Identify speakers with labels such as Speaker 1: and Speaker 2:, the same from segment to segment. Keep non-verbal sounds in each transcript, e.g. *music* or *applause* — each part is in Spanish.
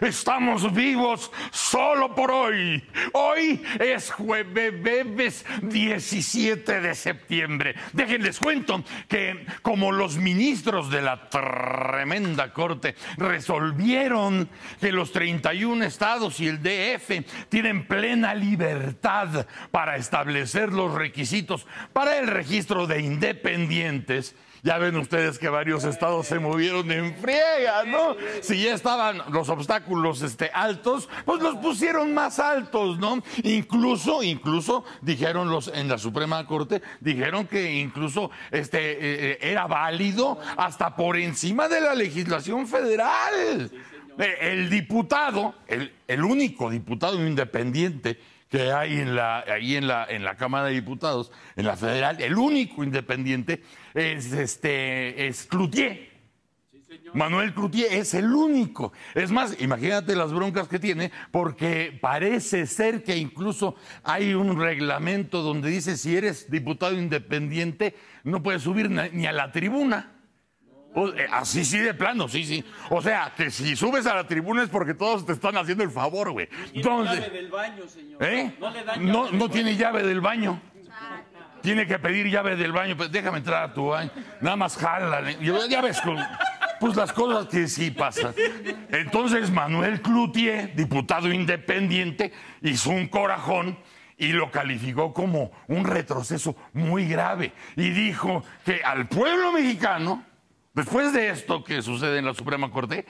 Speaker 1: estamos vivos solo por hoy. Hoy es jueves 17 de septiembre. Déjenles cuento que como los ministros de la tremenda corte resolvieron que los 31 estados y el DF tienen plena libertad para establecer los requisitos para el registro de independientes, ya ven ustedes que varios estados se movieron en friega, ¿no? Si ya estaban los obstáculos este, altos, pues los pusieron más altos, ¿no? Incluso, incluso dijeron los en la Suprema Corte, dijeron que incluso este, eh, eh, era válido hasta por encima de la legislación federal. Eh, el diputado, el único diputado independiente que hay en la, ahí en la, en la Cámara de Diputados, en la federal, el único independiente es, este, Cloutier. Manuel Cloutier es el único. Es más, imagínate las broncas que tiene, porque parece ser que incluso hay un reglamento donde dice si eres diputado independiente no puedes subir ni a la tribuna. Pues, eh, así sí, de plano, sí, sí. O sea, que si subes a la tribuna es porque todos te están haciendo el favor, güey. Entonces, llave del baño, señor. ¿Eh? No, le no, tiene llave del baño. Tiene que pedir llave del baño. Pues déjame entrar a tu baño. Nada más jala. Ya pues las cosas que sí pasan. Entonces Manuel Cloutier, diputado independiente, hizo un corajón y lo calificó como un retroceso muy grave. Y dijo que al pueblo mexicano Después de esto que sucede en la Suprema Corte,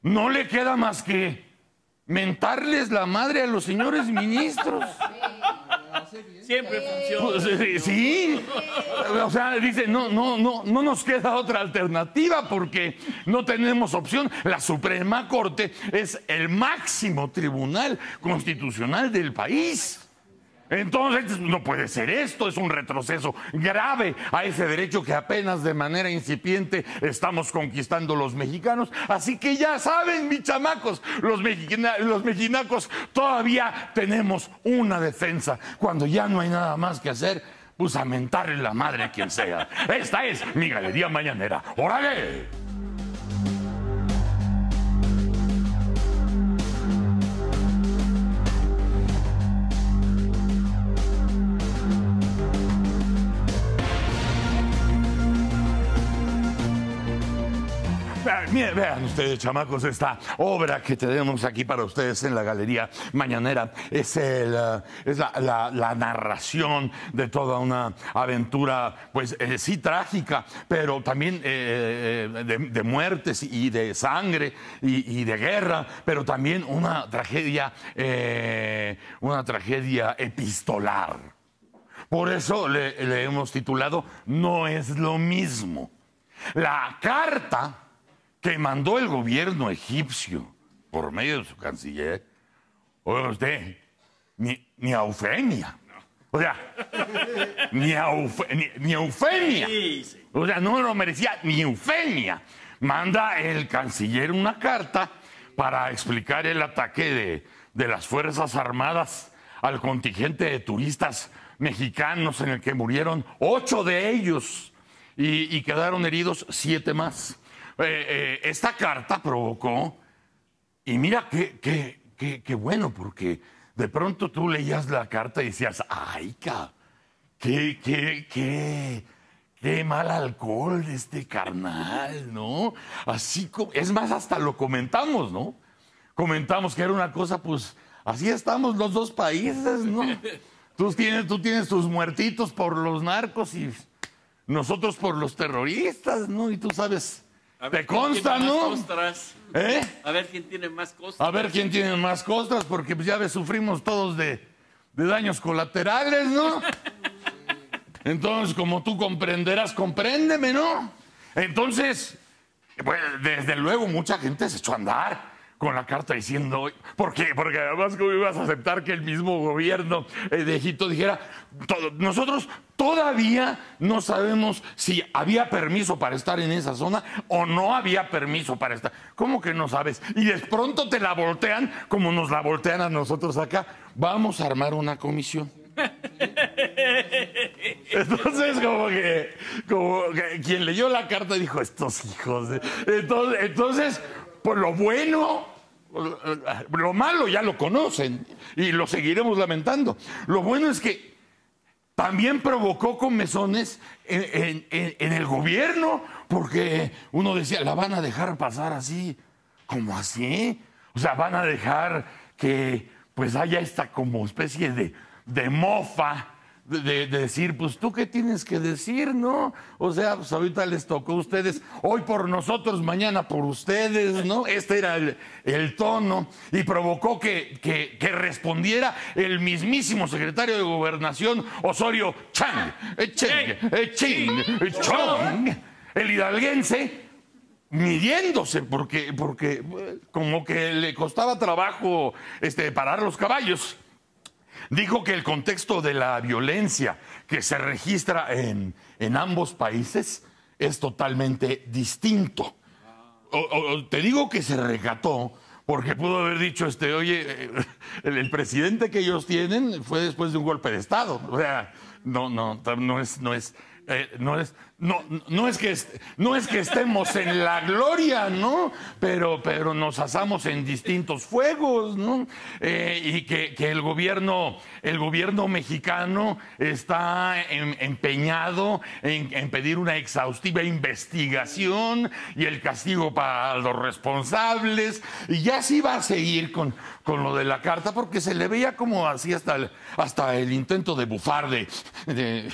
Speaker 1: no le queda más que mentarles la madre a los señores *laughs* ministros. Siempre funciona. Pues, eh, sí. O sea, dice, no, no, no, no nos queda otra alternativa porque no tenemos opción. La Suprema Corte es el máximo tribunal constitucional del país. Entonces, no puede ser esto, es un retroceso grave a ese derecho que apenas de manera incipiente estamos conquistando los mexicanos. Así que ya saben, mis chamacos, los, mexicanos los todavía tenemos una defensa. Cuando ya no hay nada más que hacer, pues a la madre a quien sea. Esta es mi galería mañanera. ¡Órale! Vean ustedes, chamacos, esta obra que tenemos aquí para ustedes en la Galería Mañanera. Es, eh, la, narración de toda una aventura, pues eh, sí trágica, pero también eh, de, muertes y de sangre y, de guerra, pero también una tragedia, una tragedia epistolar. Por eso le hemos titulado No es lo mismo. La carta que mandó el gobierno egipcio por medio de su canciller, oiga usted, ni, Eufemia. O sea, ni, Eufemia. O sea, no lo merecía ni Eufemia. Manda el canciller una carta para explicar el ataque de, las Fuerzas Armadas al contingente de turistas mexicanos en el que murieron ocho de ellos y quedaron heridos siete más. Eh, eh, esta carta provocó, y mira qué, bueno, porque de pronto tú leías la carta y decías, ay, qué, qué, qué, qué mal alcohol este carnal, ¿no? Así como, es más, hasta lo comentamos, ¿no? Comentamos que era una cosa, pues, así estamos los dos países, ¿no? Tú tienes, tú tienes tus muertitos por los narcos y nosotros por los terroristas, ¿no? Y tú sabes ¿Te consta, no? ¿Eh? A ver quién tiene más costras. A ver quién tiene más costras, porque pues, ya sufrimos todos de, daños colaterales, ¿no? Entonces, como tú comprenderás, compréndeme, ¿no? Entonces, pues, desde luego mucha gente se echó a andar con la carta diciendo, ¿por qué? Porque además cómo ibas a aceptar que el mismo gobierno eh, de Egipto dijera, nosotros todavía no sabemos si había permiso para estar en esa zona o no había permiso para estar. ¿Cómo que no sabes? Y de pronto te la voltean como nos la voltean a nosotros acá. Vamos a armar una comisión. *laughs* Entonces, como que, quien leyó la carta dijo, estos hijos. De... Entonces, entonces, pues lo bueno, lo malo ya lo conocen y lo seguiremos lamentando. Lo bueno es que también provocó comezones en, en, el gobierno, porque uno decía, la van a dejar pasar así, como así. O sea, van a dejar que pues haya esta como especie de, de mofa de, decir, pues tú qué tienes que decir, ¿no? O sea, pues ahorita les tocó a ustedes, hoy por nosotros, mañana por ustedes, ¿no? Este era el, tono y provocó que, que, respondiera el mismísimo secretario de Gobernación, Osorio Chang, eh, Chang, eh, Chang, eh, Chong, el hidalguense, midiéndose porque, porque como que le costaba trabajo este, parar los caballos dijo que el contexto de la violencia que se registra en, en ambos países es totalmente distinto. O, te digo que se recató porque pudo haber dicho, este, oye, eh, el, presidente que ellos tienen fue después de un golpe de Estado. O sea, no, no, no es, no es, eh, no, es, no, no, es que no es que estemos en la gloria, ¿no? Pero, pero nos asamos en distintos fuegos, ¿no? Eh, y que, el, gobierno, el gobierno mexicano está em, empeñado en, pedir una exhaustiva investigación y el castigo para los responsables. Y ya sí va a seguir con, con lo de la carta, porque se le veía como así hasta el, hasta el intento de bufar de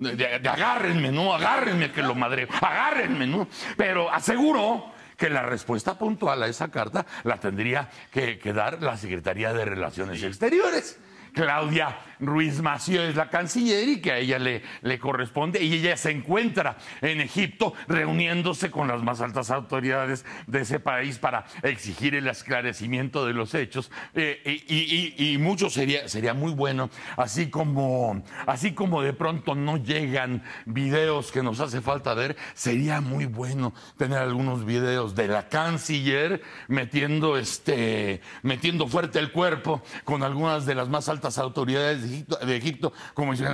Speaker 1: de, agárrenme, ¿no? Agárrenme que lo madre... agárrenme, ¿no? Pero aseguro que la respuesta puntual a esa carta la tendría que, dar la Secretaría de Relaciones Exteriores. Claudia Ruiz Mació es la canciller y que a ella le, le corresponde y ella se encuentra en Egipto reuniéndose con las más altas autoridades de ese país para exigir el esclarecimiento de los hechos eh, y, mucho sería, sería muy bueno, así como, así como de pronto no llegan videos que nos hace falta ver, sería muy bueno tener algunos videos de la canciller metiendo, este, metiendo fuerte el cuerpo con algunas de las más altas autoridades de Egipto, como dicen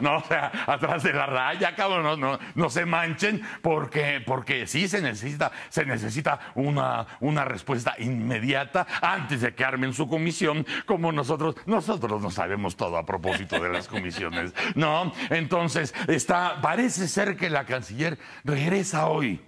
Speaker 1: no, o sea, atrás de la raya, cabrón, no, no, no se manchen, porque, porque sí se necesita, se necesita una, respuesta inmediata antes de que armen su comisión, como nosotros, nosotros no sabemos todo a propósito de las comisiones, ¿no? Entonces, está, parece ser que la canciller regresa hoy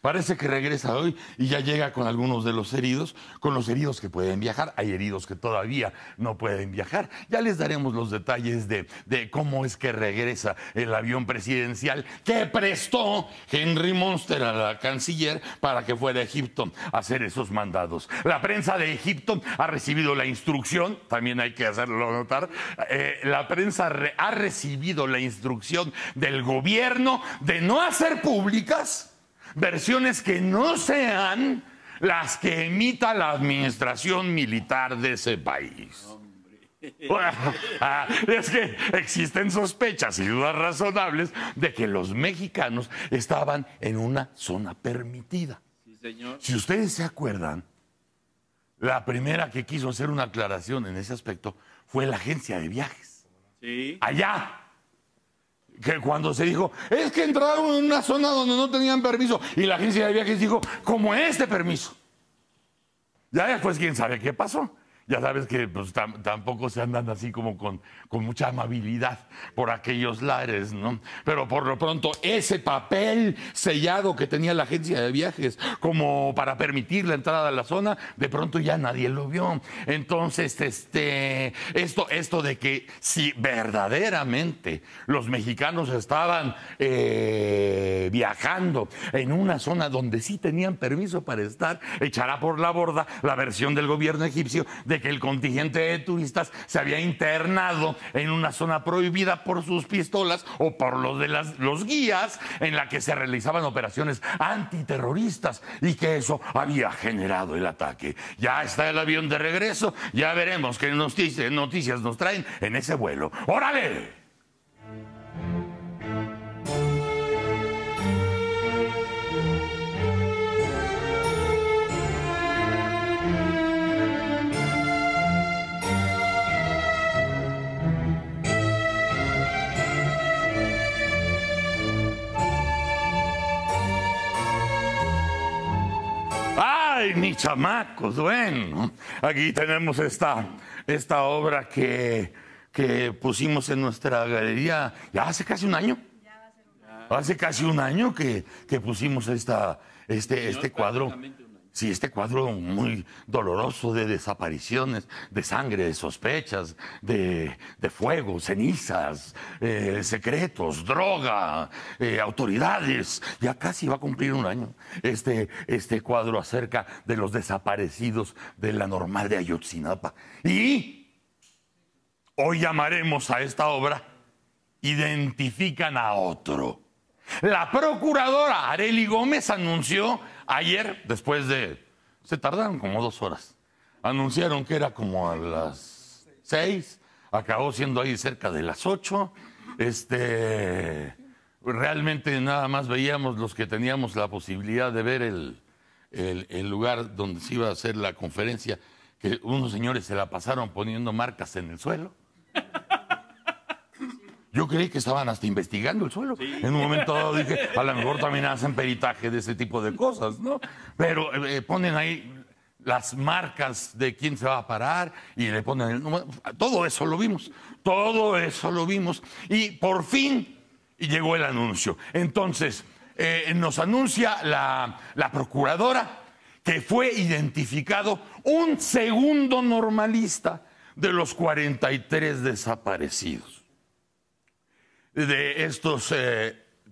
Speaker 1: Parece que regresa hoy y ya llega con algunos de los heridos, con los heridos que pueden viajar. Hay heridos que todavía no pueden viajar. Ya les daremos los detalles de, cómo es que regresa el avión presidencial que prestó Henry Monster a la canciller para que fuera a Egipto a hacer esos mandados. La prensa de Egipto ha recibido la instrucción, también hay que hacerlo notar, eh, la prensa ha recibido la instrucción del gobierno de no hacer públicas versiones que no sean las que emita la administración militar de ese país. *laughs* Ah, ah, es que existen sospechas y dudas razonables de que los mexicanos estaban en una zona permitida. Si ustedes se acuerdan, la primera que quiso hacer una aclaración en ese aspecto fue la agencia de viajes. Allá, que cuando se dijo, es que entraron en una zona donde no tenían permiso y la agencia de viajes dijo, como este permiso. Ya después, quién sabe qué pasó ya sabes que pues, tampoco se andan así como con, con mucha amabilidad por aquellos lares, ¿no? Pero por lo pronto, ese papel sellado que tenía la agencia de viajes como para permitir la entrada a la zona, de pronto ya nadie lo vio. Entonces, este, esto, esto de que si verdaderamente los mexicanos estaban eh, viajando en una zona donde sí tenían permiso para estar, echará por la borda la versión del gobierno egipcio de que el contingente de turistas se había internado en una zona prohibida por sus pistolas o por los de los guías en la que se realizaban operaciones antiterroristas y que eso había generado el ataque. Ya está el avión de regreso, ya veremos qué noticias nos traen en ese vuelo. ¡Órale! ni chamacos, bueno, aquí tenemos esta, esta obra que, que pusimos en nuestra galería ya hace casi un año. un año. Hace casi un año que, que pusimos esta, este, este cuadro. Sí, este cuadro muy doloroso de desapariciones, de sangre, de sospechas, de, de fuego, cenizas, eh, secretos, droga, eh, autoridades. Ya casi va a cumplir un año este, este cuadro acerca de los desaparecidos de la normal de Ayotzinapa. Y hoy llamaremos a esta obra Identifican a otro. La procuradora Areli Gómez anunció Ayer, después de. Se tardaron como dos horas. Anunciaron que era como a las seis. Acabó siendo ahí cerca de las ocho. Este. Realmente nada más veíamos los que teníamos la posibilidad de ver el, el lugar donde se iba a hacer la conferencia, que unos señores se la pasaron poniendo marcas en el suelo. Yo creí que estaban hasta investigando el suelo. En un momento dado dije, a lo mejor también hacen peritaje de ese tipo de cosas, ¿no? Pero eh, eh, ponen ahí las marcas de quién se va a parar y le ponen Todo eso lo vimos, todo eso lo vimos. Y por fin llegó el anuncio. Entonces, eh, nos anuncia la procuradora que fue identificado un segundo normalista de los 43 desaparecidos de estos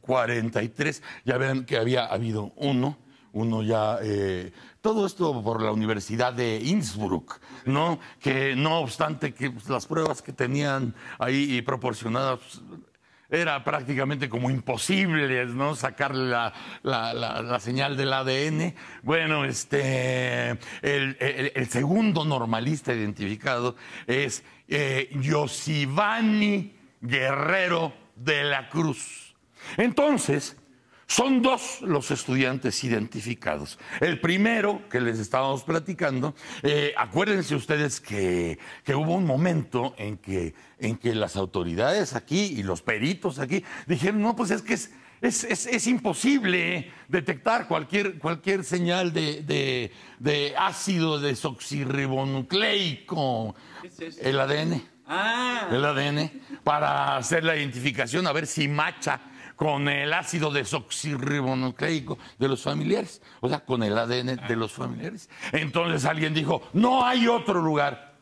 Speaker 1: 43, eh, ya vean que había habido uno, uno ya, eh, todo esto por la Universidad de Innsbruck, ¿no? Que no obstante que pues, las pruebas que tenían ahí proporcionadas pues, era prácticamente como imposible, ¿no? Sacar la, señal del ADN. Bueno, este, el, segundo normalista identificado es eh, Yosivani Guerrero de la cruz. Entonces, son dos los estudiantes identificados. El primero que les estábamos platicando, eh, acuérdense ustedes que, hubo un momento en que, en que las autoridades aquí y los peritos aquí dijeron, no, pues es que es, imposible detectar cualquier, cualquier señal de, de ácido desoxirribonucleico, el ADN. Ah. El ADN. Para hacer la identificación, a ver si macha con el ácido desoxirribonucleico de los familiares. O sea, con el ADN de los familiares. Entonces alguien dijo, no hay otro lugar.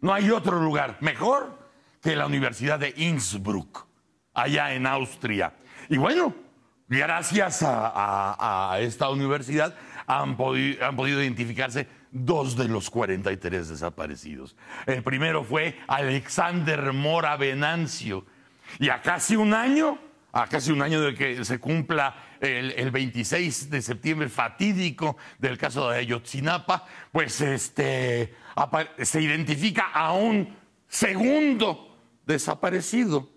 Speaker 1: No hay otro lugar mejor que la Universidad de Innsbruck, allá en Austria. Y bueno, gracias a, esta universidad han, han podido identificarse dos de los 43 desaparecidos. El primero fue Alexander Mora Venancio. Y a casi un año, a casi un año de que se cumpla el, 26 de septiembre fatídico del caso de Ayotzinapa, pues este, se identifica a un segundo desaparecido.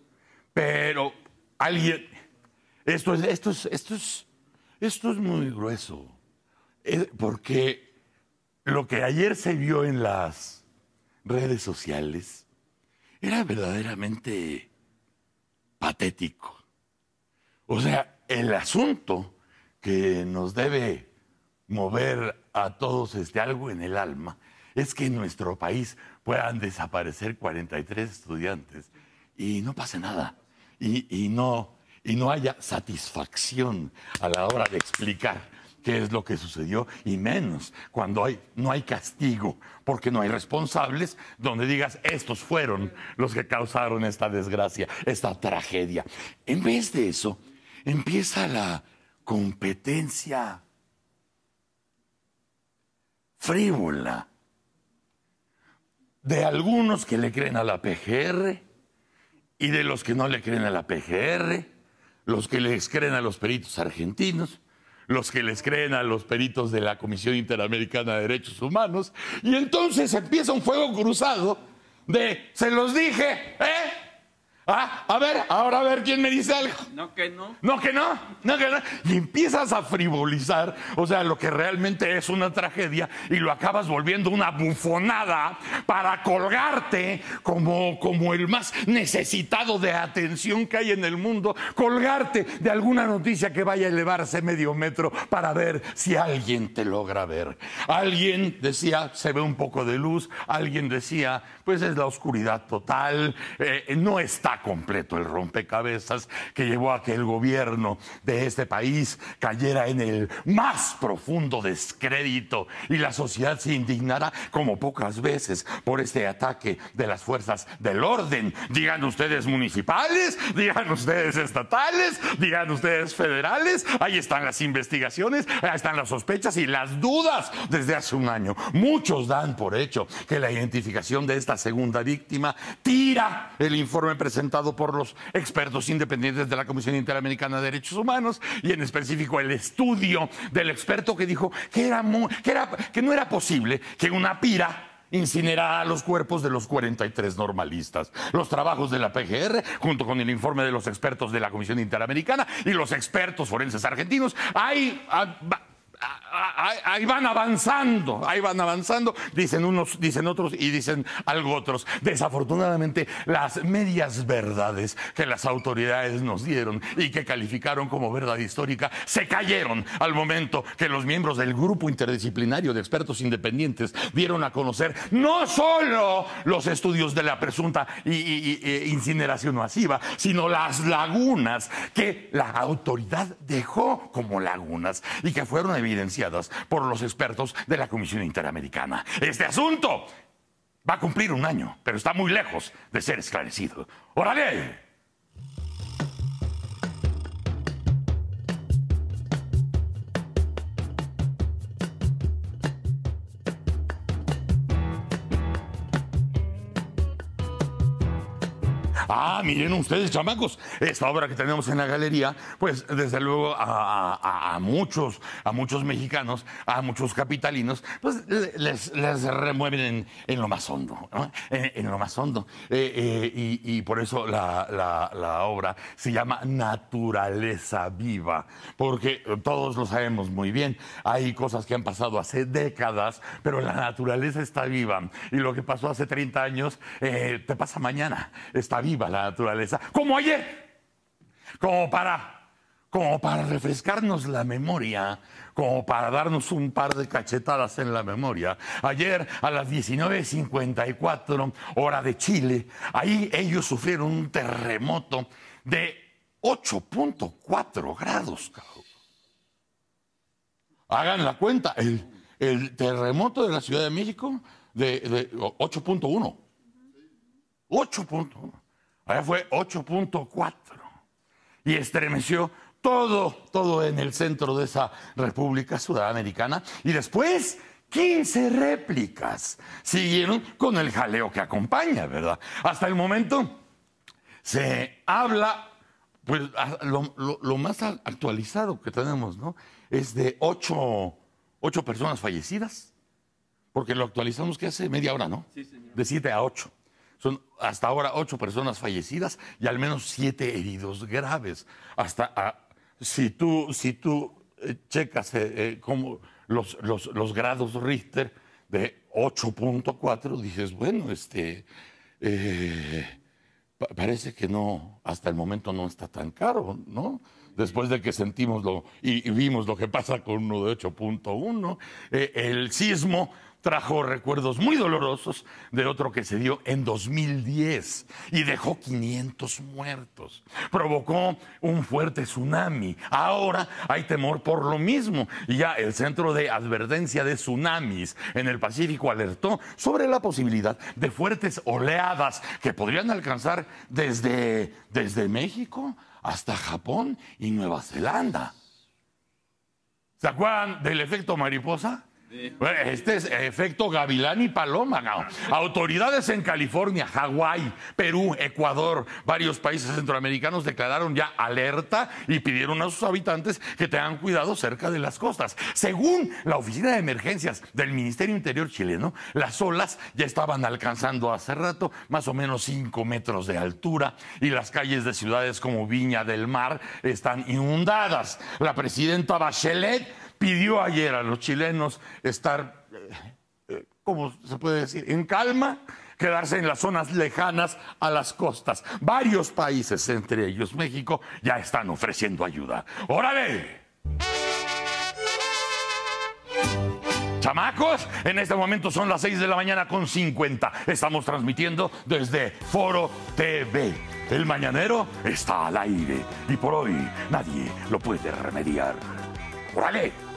Speaker 1: Pero alguien, esto es, esto esto es, esto es muy grueso, eh, porque lo que ayer se vio en las redes sociales era verdaderamente patético. O sea, el asunto que nos debe mover a todos este algo en el alma es que en nuestro país puedan desaparecer 43 estudiantes y no pase nada y, y no haya satisfacción a la hora de explicar qué es lo que sucedió y menos cuando hay, no hay castigo, porque no hay responsables donde digas, estos fueron los que causaron esta desgracia, esta tragedia. En vez de eso, empieza la competencia frívola de algunos que le creen a la PGR y de los que no le creen a la PGR, los que les creen a los peritos argentinos los que les creen a los peritos de la Comisión Interamericana de Derechos Humanos, y entonces empieza un fuego cruzado de, se los dije, ¿eh? Ah, a ver, ahora a ver quién me dice algo. No que no. No que no, no que no. Y empiezas a frivolizar, o sea, lo que realmente es una tragedia y lo acabas volviendo una bufonada para colgarte como, como el más necesitado de atención que hay en el mundo, colgarte de alguna noticia que vaya a elevarse medio metro para ver si alguien te logra ver. Alguien decía, se ve un poco de luz, alguien decía, pues es la oscuridad total, eh, no está completo el rompecabezas que llevó a que el gobierno de este país cayera en el más profundo descrédito y la sociedad se indignara como pocas veces por este ataque de las fuerzas del orden. Digan ustedes municipales, digan ustedes estatales, digan ustedes federales, ahí están las investigaciones, ahí están las sospechas y las dudas desde hace un año. Muchos dan por hecho que la identificación de esta segunda víctima tira el informe presentado por los expertos independientes de la Comisión Interamericana de Derechos Humanos y en específico el estudio del experto que dijo que, era era, que no era posible que una pira incinerara los cuerpos de los 43 normalistas. Los trabajos de la PGR, junto con el informe de los expertos de la Comisión Interamericana y los expertos forenses argentinos, hay, ahí van avanzando, ahí van avanzando, dicen unos, dicen otros y dicen algo otros. Desafortunadamente, las medias verdades que las autoridades nos dieron y que calificaron como verdad histórica se cayeron al momento que los miembros del grupo interdisciplinario de expertos independientes dieron a conocer no solo los estudios de la presunta e, incineración masiva, sino las lagunas que la autoridad dejó como lagunas y que fueron evidenciadas por los expertos de la Comisión Interamericana. Este asunto va a cumplir un año, pero está muy lejos de ser esclarecido. ¡Órale! Ah, miren ustedes, chamacos, esta obra que tenemos en la galería, pues desde luego a, muchos, a muchos mexicanos, a muchos capitalinos, pues les, remueven en, lo más hondo, en, lo más hondo. Eh, eh, y, por eso la, obra se llama Naturaleza Viva, porque todos lo sabemos muy bien, hay cosas que han pasado hace décadas, pero la naturaleza está viva. Y lo que pasó hace 30 años, eh, te pasa mañana, está viva la naturaleza, como ayer, como para, como para refrescarnos la memoria, como para darnos un par de cachetadas en la memoria. Ayer a las 19.54, hora de Chile, ahí ellos sufrieron un terremoto de 8.4 grados, Hagan la cuenta, el, terremoto de la Ciudad de México de, de 8.1. 8.1. Allá fue 8.4 y estremeció todo, todo en el centro de esa República Sudamericana. Y después 15 réplicas siguieron con el jaleo que acompaña, ¿verdad? Hasta el momento se habla, pues lo, más actualizado que tenemos, ¿no? Es de 8, personas fallecidas, porque lo actualizamos que hace media hora, ¿no? Sí, De 7 a 8. Son hasta ahora ocho personas fallecidas y al menos siete heridos graves. Hasta ah, si tú, si tú eh, checas eh, eh, como los, grados Richter de 8.4, dices, bueno, este, parece que no, hasta el momento no está tan caro, ¿no? después de que sentimos lo, y, vimos lo que pasa con uno de 8.1, el sismo trajo recuerdos muy dolorosos de otro que se dio en 2010 y dejó 500 muertos. Provocó un fuerte tsunami. Ahora hay temor por lo mismo. Y ya el Centro de Advertencia de Tsunamis en el Pacífico alertó sobre la posibilidad de fuertes oleadas que podrían alcanzar desde, desde México hasta Japón y Nueva Zelanda. ¿Se acuerdan del efecto mariposa? Este es efecto Gavilán y Paloma. Autoridades en California, Hawái, Perú, Ecuador, varios países centroamericanos declararon ya alerta y pidieron a sus habitantes que tengan cuidado cerca de las costas. Según la Oficina de Emergencias del Ministerio Interior chileno, las olas ya estaban alcanzando hace rato más o menos 5 metros de altura y las calles de ciudades como Viña del Mar están inundadas. La presidenta Bachelet pidió ayer a los chilenos estar, eh, eh, ¿cómo se puede decir?, en calma, quedarse en las zonas lejanas a las costas. Varios países, entre ellos México, ya están ofreciendo ayuda. ¡Órale! Chamacos, en este momento son las 6 de la mañana con 50. Estamos transmitiendo desde Foro TV. El mañanero está al aire y por hoy nadie lo puede remediar. ¡Órale!